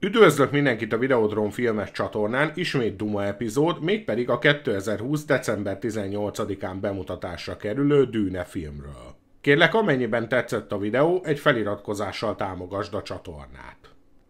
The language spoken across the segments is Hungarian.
Üdvözlök mindenkit a Videodrom filmes csatornán, ismét Duma epizód, mégpedig a 2020. december 18-án bemutatásra kerülő Dűne filmről. Kérlek, amennyiben tetszett a videó, egy feliratkozással támogasd a csatornát.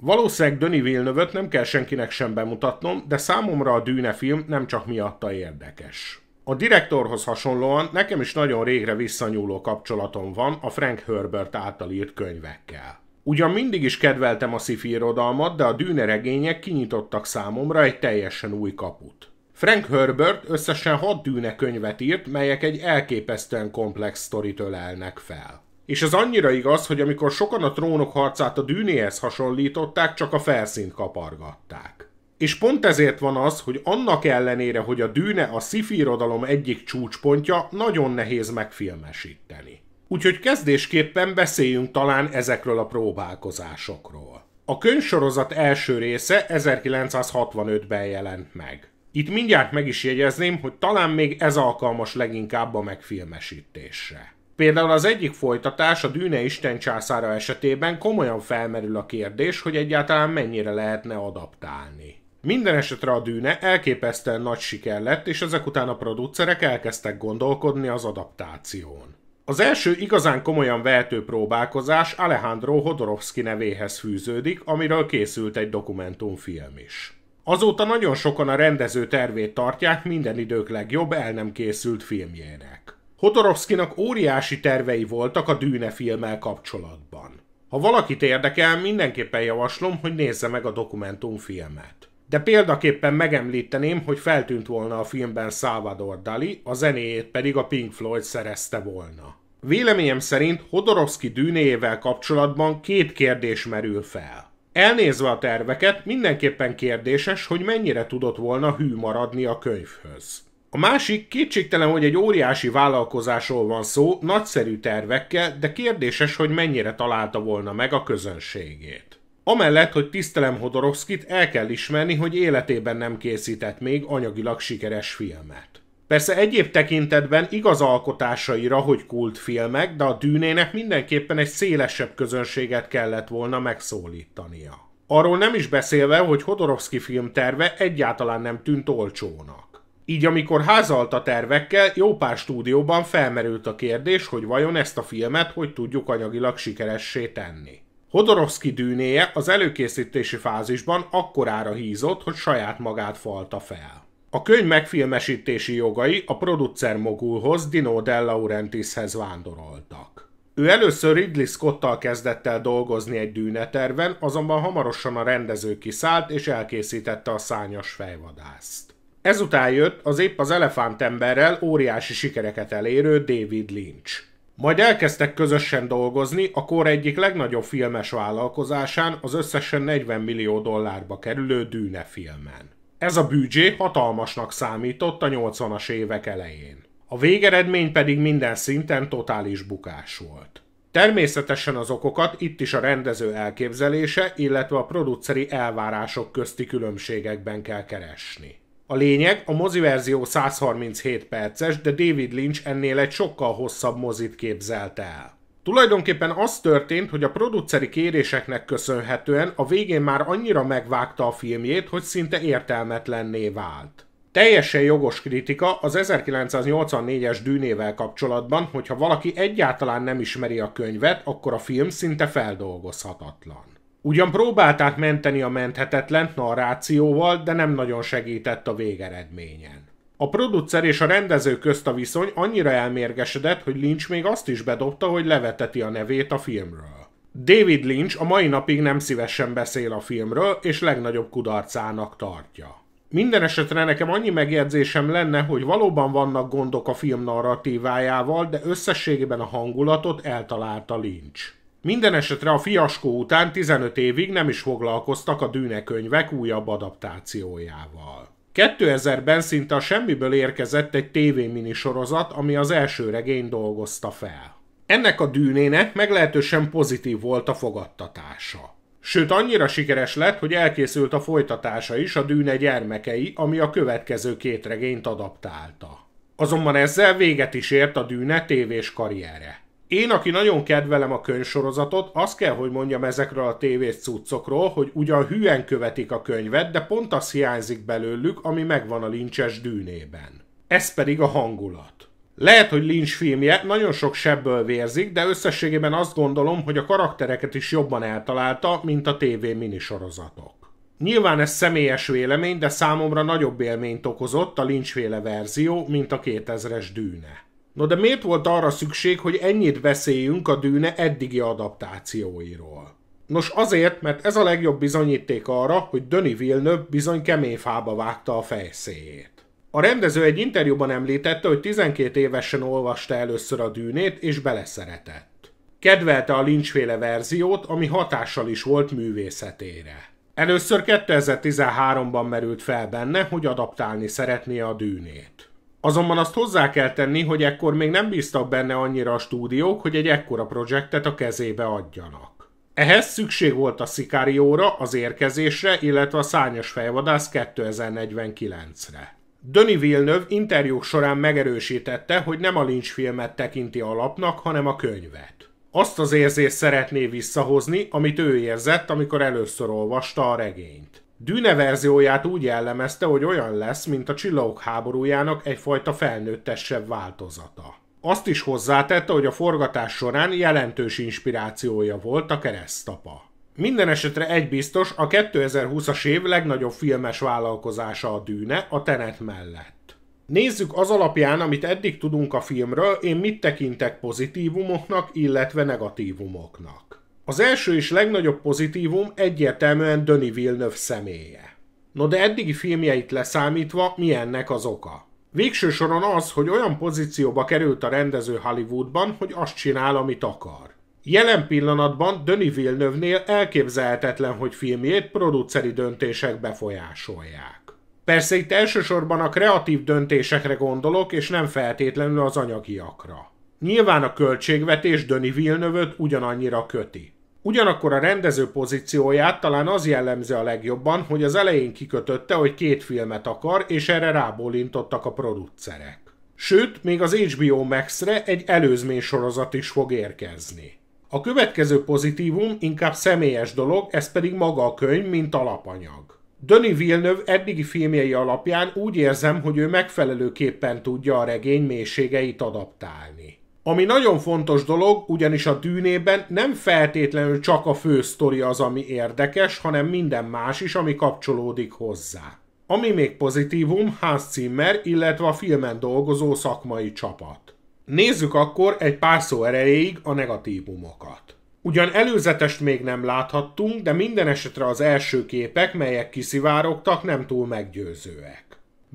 Valószínűleg Döni villeneuve nem kell senkinek sem bemutatnom, de számomra a Dűne film nem csak miatta érdekes. A direktorhoz hasonlóan nekem is nagyon régre visszanyúló kapcsolatom van a Frank Herbert által írt könyvekkel. Ugyan mindig is kedveltem a szifi irodalmat, de a dűne regények kinyitottak számomra egy teljesen új kaput. Frank Herbert összesen hat dűne könyvet írt, melyek egy elképesztően komplex sztorit ölelnek fel. És ez annyira igaz, hogy amikor sokan a trónok harcát a dűnéhez hasonlították, csak a felszínt kapargatták. És pont ezért van az, hogy annak ellenére, hogy a dűne a szifi irodalom egyik csúcspontja, nagyon nehéz megfilmesíteni. Úgyhogy kezdésképpen beszéljünk talán ezekről a próbálkozásokról. A könyvsorozat első része 1965-ben jelent meg. Itt mindjárt meg is jegyezném, hogy talán még ez alkalmas leginkább a megfilmesítésre. Például az egyik folytatás a Dűne Isten császára esetében komolyan felmerül a kérdés, hogy egyáltalán mennyire lehetne adaptálni. Minden esetre a Dűne elképesztően nagy siker lett, és ezek után a producerek elkezdtek gondolkodni az adaptáción. Az első igazán komolyan vehető próbálkozás Alejandro Hodorowski nevéhez fűződik, amiről készült egy dokumentumfilm is. Azóta nagyon sokan a rendező tervét tartják minden idők legjobb el nem készült filmjének. Hodorowskinak óriási tervei voltak a Dűne filmmel kapcsolatban. Ha valakit érdekel, mindenképpen javaslom, hogy nézze meg a dokumentumfilmet. De példaképpen megemlíteném, hogy feltűnt volna a filmben Salvador Dali, a zenéjét pedig a Pink Floyd szerezte volna. Véleményem szerint Hodorowski dűnéjével kapcsolatban két kérdés merül fel. Elnézve a terveket, mindenképpen kérdéses, hogy mennyire tudott volna hű maradni a könyvhöz. A másik kétségtelen, hogy egy óriási vállalkozásról van szó, nagyszerű tervekkel, de kérdéses, hogy mennyire találta volna meg a közönségét. Amellett, hogy tisztelem Hodorovskit, el kell ismerni, hogy életében nem készített még anyagilag sikeres filmet. Persze egyéb tekintetben igaz alkotásaira, hogy kultfilmek, de a dűnének mindenképpen egy szélesebb közönséget kellett volna megszólítania. Arról nem is beszélve, hogy Hodorovski filmterve egyáltalán nem tűnt olcsónak. Így amikor házalta tervekkel, jó pár stúdióban felmerült a kérdés, hogy vajon ezt a filmet hogy tudjuk anyagilag sikeressé tenni. Hodorowski dűnéje az előkészítési fázisban akkorára hízott, hogy saját magát falta fel. A könyv megfilmesítési jogai a producer mogulhoz Dino De Laurentishez vándoroltak. Ő először Ridley Scott-tal kezdett el dolgozni egy dűneterven, azonban hamarosan a rendező kiszállt és elkészítette a szányos fejvadászt. Ezután jött az épp az elefántemberrel óriási sikereket elérő David Lynch. Majd elkezdtek közösen dolgozni a kor egyik legnagyobb filmes vállalkozásán, az összesen 40 millió dollárba kerülő Dűne filmen. Ez a büdzsé hatalmasnak számított a 80-as évek elején. A végeredmény pedig minden szinten totális bukás volt. Természetesen az okokat itt is a rendező elképzelése, illetve a produceri elvárások közti különbségekben kell keresni. A lényeg, a verzió 137 perces, de David Lynch ennél egy sokkal hosszabb mozit képzelte el. Tulajdonképpen az történt, hogy a produceri kéréseknek köszönhetően a végén már annyira megvágta a filmjét, hogy szinte értelmetlenné vált. Teljesen jogos kritika az 1984-es dűnével kapcsolatban, hogyha valaki egyáltalán nem ismeri a könyvet, akkor a film szinte feldolgozhatatlan. Ugyan próbálták menteni a menthetetlent narrációval, de nem nagyon segített a végeredményen. A producer és a rendező közt a viszony annyira elmérgesedett, hogy Lynch még azt is bedobta, hogy leveteti a nevét a filmről. David Lynch a mai napig nem szívesen beszél a filmről, és legnagyobb kudarcának tartja. Minden esetre nekem annyi megjegyzésem lenne, hogy valóban vannak gondok a film narratívájával, de összességében a hangulatot eltalálta Lynch. Minden esetre a fiaskó után 15 évig nem is foglalkoztak a dűnekönyvek újabb adaptációjával. 2000-ben szinte a semmiből érkezett egy TV minisorozat, ami az első regény dolgozta fel. Ennek a dűnének meglehetősen pozitív volt a fogadtatása. Sőt, annyira sikeres lett, hogy elkészült a folytatása is a dűne gyermekei, ami a következő két regényt adaptálta. Azonban ezzel véget is ért a dűne tévés karriere. Én, aki nagyon kedvelem a könyvsorozatot, azt kell, hogy mondjam ezekről a tévés cuccokról, hogy ugyan hűen követik a könyvet, de pont az hiányzik belőlük, ami megvan a lincses dűnében. Ez pedig a hangulat. Lehet, hogy Lynch filmje nagyon sok sebből vérzik, de összességében azt gondolom, hogy a karaktereket is jobban eltalálta, mint a TV minisorozatok. Nyilván ez személyes vélemény, de számomra nagyobb élményt okozott a Lynch féle verzió, mint a 2000-es dűne. No de miért volt arra szükség, hogy ennyit beszéljünk a dűne eddigi adaptációiról? Nos azért, mert ez a legjobb bizonyíték arra, hogy Döni Villeneuve bizony kemény fába vágta a fejszéjét. A rendező egy interjúban említette, hogy 12 évesen olvasta először a dűnét, és beleszeretett. Kedvelte a lincsféle verziót, ami hatással is volt művészetére. Először 2013-ban merült fel benne, hogy adaptálni szeretné a dűnét. Azonban azt hozzá kell tenni, hogy ekkor még nem bíztak benne annyira a stúdiók, hogy egy ekkora projektet a kezébe adjanak. Ehhez szükség volt a Szikárióra, az érkezésre, illetve a Szányos Fejvadász 2049-re. Döni Villeneuve interjúk során megerősítette, hogy nem a Lynch filmet tekinti alapnak, hanem a könyvet. Azt az érzést szeretné visszahozni, amit ő érzett, amikor először olvasta a regényt. Dűne verzióját úgy jellemezte, hogy olyan lesz, mint a csillagok háborújának egyfajta felnőttesebb változata. Azt is hozzátette, hogy a forgatás során jelentős inspirációja volt a keresztapa. Minden esetre egy biztos, a 2020-as év legnagyobb filmes vállalkozása a dűne a tenet mellett. Nézzük az alapján, amit eddig tudunk a filmről, én mit tekintek pozitívumoknak, illetve negatívumoknak. Az első és legnagyobb pozitívum egyértelműen Döni Villeneuve személye. No de eddigi filmjeit leszámítva, mi ennek az oka? Végső soron az, hogy olyan pozícióba került a rendező Hollywoodban, hogy azt csinál, amit akar. Jelen pillanatban Döni villeneuve elképzelhetetlen, hogy filmjét produceri döntések befolyásolják. Persze itt elsősorban a kreatív döntésekre gondolok, és nem feltétlenül az anyagiakra. Nyilván a költségvetés Döni villeneuve ugyanannyira köti. Ugyanakkor a rendező pozícióját talán az jellemzi a legjobban, hogy az elején kikötötte, hogy két filmet akar, és erre rábólintottak a producerek. Sőt, még az HBO Max-re egy előzmény sorozat is fog érkezni. A következő pozitívum inkább személyes dolog, ez pedig maga a könyv, mint alapanyag. Döni Villeneuve eddigi filmjei alapján úgy érzem, hogy ő megfelelőképpen tudja a regény mélységeit adaptálni. Ami nagyon fontos dolog, ugyanis a dűnében nem feltétlenül csak a fő sztori az, ami érdekes, hanem minden más is, ami kapcsolódik hozzá. Ami még pozitívum, Hans Zimmer, illetve a filmen dolgozó szakmai csapat. Nézzük akkor egy pár szó erejéig a negatívumokat. Ugyan előzetest még nem láthattunk, de minden esetre az első képek, melyek kiszivárogtak, nem túl meggyőzőek.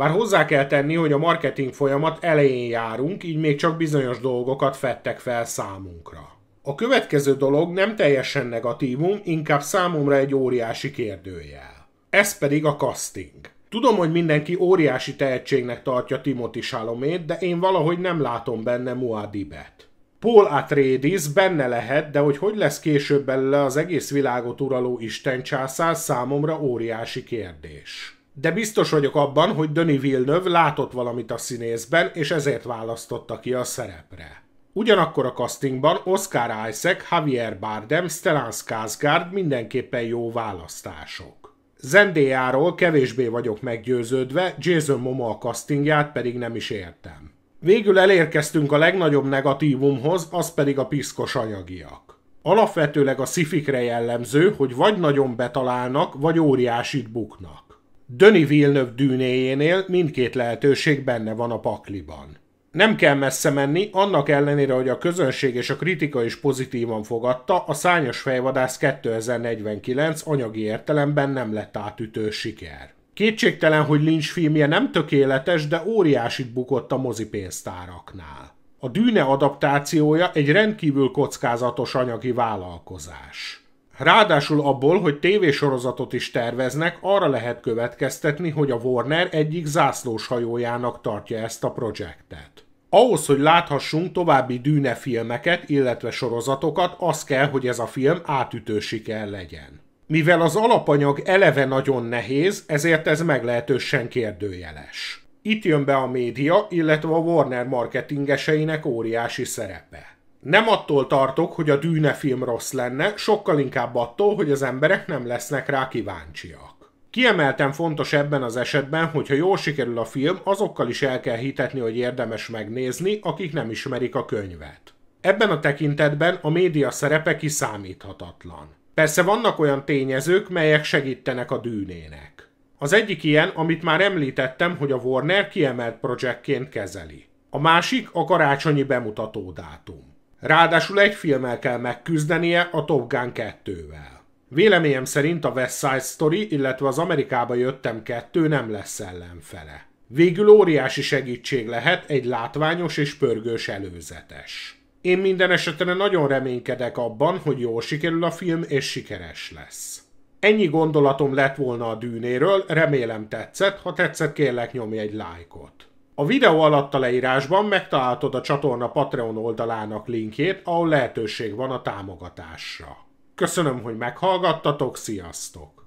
Bár hozzá kell tenni, hogy a marketing folyamat elején járunk, így még csak bizonyos dolgokat fettek fel számunkra. A következő dolog nem teljesen negatívum, inkább számomra egy óriási kérdőjel. Ez pedig a casting. Tudom, hogy mindenki óriási tehetségnek tartja Timothy Salomét, de én valahogy nem látom benne Muadibet. Paul Atreides benne lehet, de hogy hogy lesz később belőle az egész világot uraló császár számomra óriási kérdés de biztos vagyok abban, hogy Denis Villeneuve látott valamit a színészben, és ezért választotta ki a szerepre. Ugyanakkor a castingban Oscar Isaac, Javier Bardem, Stellan Skarsgård mindenképpen jó választások. Zendéjáról kevésbé vagyok meggyőződve, Jason a castingját pedig nem is értem. Végül elérkeztünk a legnagyobb negatívumhoz, az pedig a piszkos anyagiak. Alapvetőleg a szifikre jellemző, hogy vagy nagyon betalálnak, vagy óriásit buknak. Döni Vilnöv dűnéjénél mindkét lehetőség benne van a pakliban. Nem kell messze menni, annak ellenére, hogy a közönség és a kritika is pozitívan fogadta, a Szányos Fejvadász 2049 anyagi értelemben nem lett átütő siker. Kétségtelen, hogy Lynch filmje nem tökéletes, de óriásit bukott a mozipénztáraknál. A dűne adaptációja egy rendkívül kockázatos anyagi vállalkozás. Ráadásul abból, hogy tévésorozatot is terveznek, arra lehet következtetni, hogy a Warner egyik zászlós hajójának tartja ezt a projektet. Ahhoz, hogy láthassunk további dűne filmeket, illetve sorozatokat, az kell, hogy ez a film átütő siker legyen. Mivel az alapanyag eleve nagyon nehéz, ezért ez meglehetősen kérdőjeles. Itt jön be a média, illetve a Warner marketingeseinek óriási szerepe nem attól tartok, hogy a Dűne film rossz lenne, sokkal inkább attól, hogy az emberek nem lesznek rá kíváncsiak. Kiemelten fontos ebben az esetben, hogy ha jól sikerül a film, azokkal is el kell hitetni, hogy érdemes megnézni, akik nem ismerik a könyvet. Ebben a tekintetben a média szerepe kiszámíthatatlan. Persze vannak olyan tényezők, melyek segítenek a dűnének. Az egyik ilyen, amit már említettem, hogy a Warner kiemelt projektként kezeli. A másik a karácsonyi bemutató dátum. Ráadásul egy filmmel kell megküzdenie a Top Gun 2-vel. Véleményem szerint a West Side Story, illetve az Amerikába jöttem kettő nem lesz ellenfele. Végül óriási segítség lehet egy látványos és pörgős előzetes. Én minden esetre nagyon reménykedek abban, hogy jól sikerül a film és sikeres lesz. Ennyi gondolatom lett volna a dűnéről, remélem tetszett, ha tetszett kérlek nyomj egy lájkot. A videó alatt a leírásban megtaláltod a csatorna Patreon oldalának linkjét, ahol lehetőség van a támogatásra. Köszönöm, hogy meghallgattatok, sziasztok!